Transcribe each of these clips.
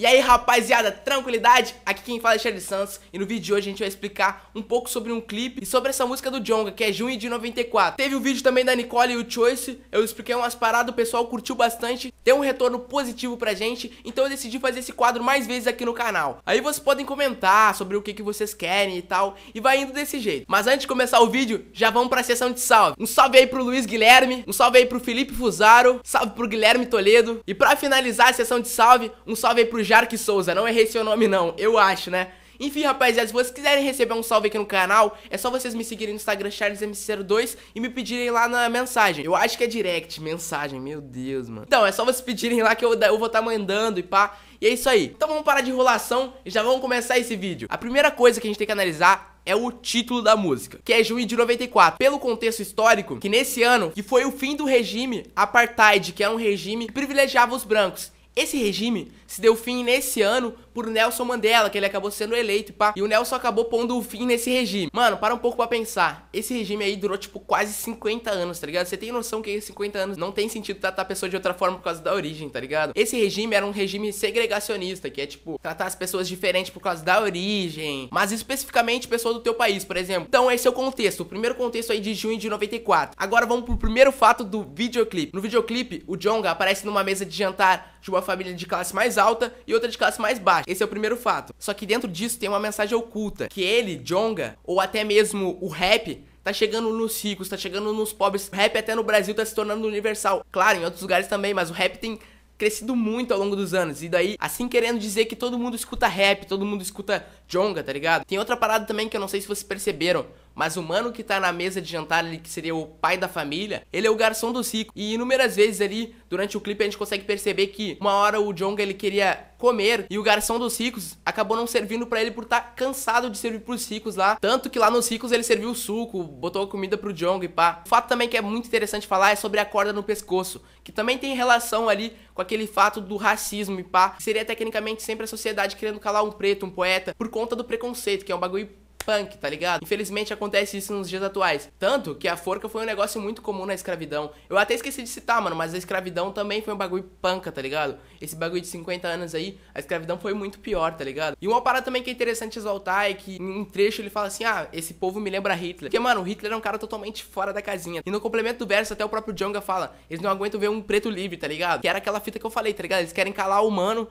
E aí rapaziada, tranquilidade? Aqui quem fala é Charlie Santos e no vídeo de hoje a gente vai explicar um pouco sobre um clipe e sobre essa música do Jonga, que é junho de 94. Teve um vídeo também da Nicole e o Choice, eu expliquei umas paradas, o pessoal curtiu bastante tem um retorno positivo pra gente, então eu decidi fazer esse quadro mais vezes aqui no canal. Aí vocês podem comentar sobre o que, que vocês querem e tal, e vai indo desse jeito. Mas antes de começar o vídeo, já vamos pra sessão de salve. Um salve aí pro Luiz Guilherme, um salve aí pro Felipe Fusaro, salve pro Guilherme Toledo. E pra finalizar a sessão de salve, um salve aí pro Jarque Souza, não errei seu nome não, eu acho, né? Enfim, rapaziada, se vocês quiserem receber um salve aqui no canal, é só vocês me seguirem no Instagram CharlesMC02 e me pedirem lá na mensagem. Eu acho que é direct, mensagem, meu Deus, mano. Então, é só vocês pedirem lá que eu, eu vou estar tá mandando e pá. E é isso aí. Então vamos parar de enrolação e já vamos começar esse vídeo. A primeira coisa que a gente tem que analisar é o título da música, que é junho de 94. Pelo contexto histórico, que nesse ano, que foi o fim do regime apartheid, que é um regime que privilegiava os brancos. Esse regime se deu fim nesse ano por Nelson Mandela, que ele acabou sendo eleito, pá. E o Nelson acabou pondo o fim nesse regime. Mano, para um pouco pra pensar. Esse regime aí durou, tipo, quase 50 anos, tá ligado? Você tem noção que 50 anos não tem sentido tratar a pessoa de outra forma por causa da origem, tá ligado? Esse regime era um regime segregacionista, que é, tipo, tratar as pessoas diferentes por causa da origem. Mas especificamente pessoa do teu país, por exemplo. Então, esse é o contexto. O primeiro contexto aí de junho de 94. Agora vamos pro primeiro fato do videoclipe. No videoclipe, o Jonga aparece numa mesa de jantar de uma família de classe mais alta e outra de classe mais baixa. Esse é o primeiro fato. Só que dentro disso tem uma mensagem oculta, que ele, Jonga, ou até mesmo o rap, tá chegando nos ricos, tá chegando nos pobres. O rap até no Brasil tá se tornando universal. Claro, em outros lugares também, mas o rap tem crescido muito ao longo dos anos. E daí, assim querendo dizer que todo mundo escuta rap, todo mundo escuta jonga, tá ligado? Tem outra parada também que eu não sei se vocês perceberam, mas o mano que tá na mesa de jantar ali, que seria o pai da família, ele é o garçom do ricos E inúmeras vezes ali, durante o clipe, a gente consegue perceber que uma hora o Jong ele queria comer e o garçom dos ricos acabou não servindo para ele por estar tá cansado de servir pros ricos lá. Tanto que lá nos ricos ele serviu suco, botou comida pro Jong e pá. O fato também que é muito interessante falar é sobre a corda no pescoço, que também tem relação ali com aquele fato do racismo e pá. seria tecnicamente sempre a sociedade querendo calar um preto, um poeta, por conta do preconceito, que é um bagulho punk, tá ligado? Infelizmente acontece isso nos dias atuais. Tanto que a forca foi um negócio muito comum na escravidão. Eu até esqueci de citar, mano, mas a escravidão também foi um bagulho panca, tá ligado? Esse bagulho de 50 anos aí, a escravidão foi muito pior, tá ligado? E uma parada também que é interessante exaltar é que em um trecho ele fala assim: ah, esse povo me lembra Hitler. Porque, mano, o Hitler é um cara totalmente fora da casinha. E no complemento do verso, até o próprio Jonga fala: eles não aguentam ver um preto livre, tá ligado? Que era aquela fita que eu falei, tá ligado? Eles querem calar o humano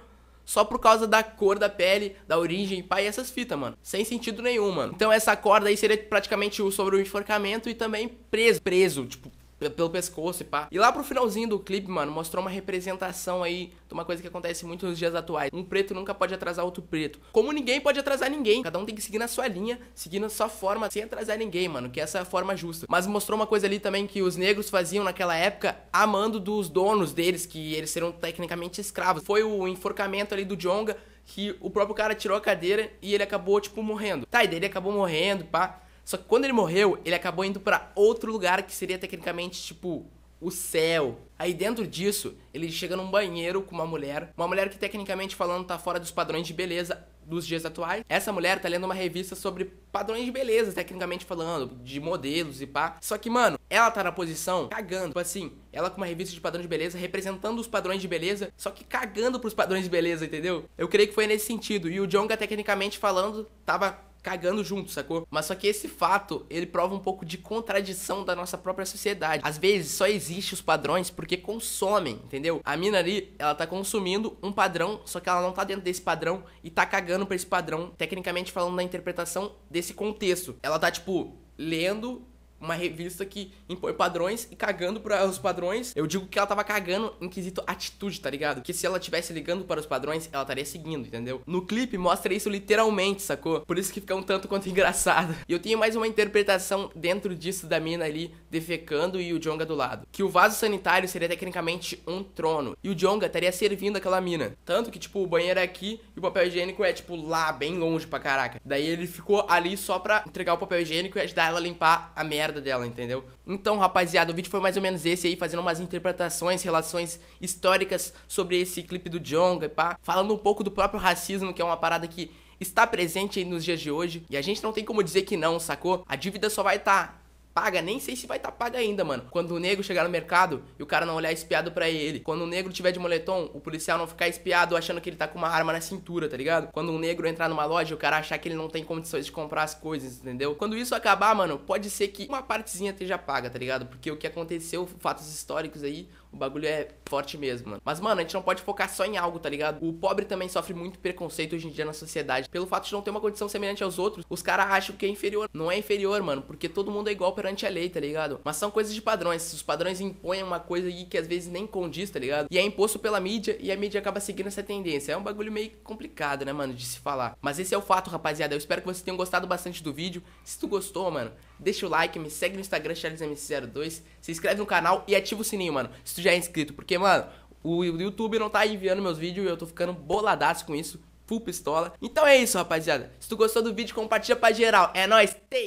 só por causa da cor da pele, da origem, pai, essas fitas, mano. Sem sentido nenhum, mano. Então essa corda aí seria praticamente sobre o enforcamento e também preso, preso, tipo, pelo pescoço e pá. E lá pro finalzinho do clipe, mano, mostrou uma representação aí de uma coisa que acontece muito nos dias atuais. Um preto nunca pode atrasar outro preto. Como ninguém pode atrasar ninguém. Cada um tem que seguir na sua linha, seguir na sua forma, sem atrasar ninguém, mano. Que essa é a forma justa. Mas mostrou uma coisa ali também que os negros faziam naquela época, amando dos donos deles, que eles seriam tecnicamente escravos. Foi o enforcamento ali do Jonga, que o próprio cara tirou a cadeira e ele acabou, tipo, morrendo. Tá, e daí ele acabou morrendo, pá. Só que quando ele morreu, ele acabou indo para outro lugar que seria tecnicamente tipo o céu. Aí dentro disso, ele chega num banheiro com uma mulher, uma mulher que tecnicamente falando tá fora dos padrões de beleza dos dias atuais. Essa mulher tá lendo uma revista sobre padrões de beleza, tecnicamente falando, de modelos e pá. Só que, mano, ela tá na posição cagando, tipo assim, ela com uma revista de padrões de beleza, representando os padrões de beleza, só que cagando pros padrões de beleza, entendeu? Eu creio que foi nesse sentido. E o Jonga, tecnicamente falando, tava cagando junto, sacou? Mas só que esse fato, ele prova um pouco de contradição da nossa própria sociedade. Às vezes só existe os padrões porque consomem, entendeu? A mina ali, ela tá consumindo um padrão, só que ela não tá dentro desse padrão e tá cagando pra esse padrão, tecnicamente falando na interpretação desse contexto. Ela tá tipo lendo uma revista que impõe padrões e cagando para os padrões. Eu digo que ela tava cagando em quesito atitude, tá ligado? Que se ela tivesse ligando para os padrões, ela estaria seguindo, entendeu? No clipe mostra isso literalmente, sacou? Por isso que fica um tanto quanto engraçado. E eu tenho mais uma interpretação dentro disso da mina ali defecando e o Jonga do lado. Que o vaso sanitário seria tecnicamente um trono e o Jonga estaria servindo aquela mina. Tanto que, tipo, o banheiro é aqui e o papel higiênico é, tipo, lá, bem longe pra caraca. Daí ele ficou ali só pra entregar o papel higiênico e ajudar ela a limpar a merda merda dela, entendeu? Então, rapaziada, o vídeo foi mais ou menos esse aí, fazendo umas interpretações, relações históricas sobre esse clipe do Jonga, pá, falando um pouco do próprio racismo, que é uma parada que está presente aí nos dias de hoje, e a gente não tem como dizer que não, sacou? A dívida só vai estar tá paga, nem sei se vai estar tá paga ainda, mano. Quando o negro chegar no mercado e o cara não olhar espiado para ele. Quando o negro tiver de moletom, o policial não ficar espiado achando que ele tá com uma arma na cintura, tá ligado? Quando um negro entrar numa loja, o cara achar que ele não tem condições de comprar as coisas, entendeu? Quando isso acabar, mano, pode ser que uma partezinha esteja paga, tá ligado? Porque o que aconteceu, fatos históricos aí, o bagulho é forte mesmo, mano. Mas, mano, a gente não pode focar só em algo, tá ligado? O pobre também sofre muito preconceito hoje em dia na sociedade. Pelo fato de não ter uma condição semelhante aos outros, os caras acham que é inferior. Não é inferior, mano, porque todo mundo é igual perante a lei, tá ligado? Mas são coisas de padrões. Os padrões impõem uma coisa aí que às vezes nem condiz, tá ligado? E é imposto pela mídia e a mídia acaba seguindo essa tendência. É um bagulho meio complicado, né, mano, de se falar. Mas esse é o fato, rapaziada. Eu espero que vocês tenham gostado bastante do vídeo. Se tu gostou, mano, deixa o like, me segue no Instagram, CharlesMC02, se inscreve no canal e ativa o sininho, mano, se tu já é inscrito. Porque, mano, o YouTube não tá enviando meus vídeos e eu tô ficando boladaço com isso full pistola. Então é isso, rapaziada. Se tu gostou do vídeo, compartilha pra geral. É nóis, take!